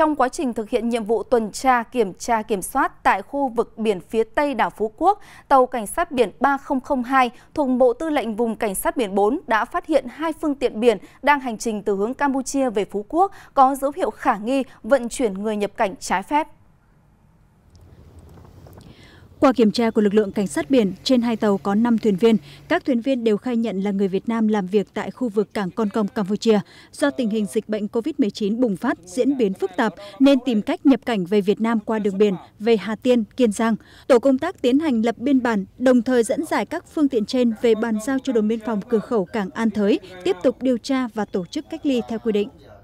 trong quá trình thực hiện nhiệm vụ tuần tra kiểm tra kiểm soát tại khu vực biển phía tây đảo Phú Quốc, tàu cảnh sát biển 3002 thuộc Bộ Tư lệnh Vùng Cảnh sát biển 4 đã phát hiện hai phương tiện biển đang hành trình từ hướng Campuchia về Phú Quốc có dấu hiệu khả nghi vận chuyển người nhập cảnh trái phép qua kiểm tra của lực lượng cảnh sát biển trên hai tàu có năm thuyền viên các thuyền viên đều khai nhận là người việt nam làm việc tại khu vực cảng con công campuchia do tình hình dịch bệnh covid một mươi chín bùng phát diễn biến phức tạp nên tìm cách nhập cảnh về việt nam qua đường biển về hà tiên kiên giang tổ công tác tiến hành lập biên bản đồng thời dẫn giải các phương tiện trên về bàn giao cho đồn biên phòng cửa khẩu cảng an thới tiếp tục điều tra và tổ chức cách ly theo quy định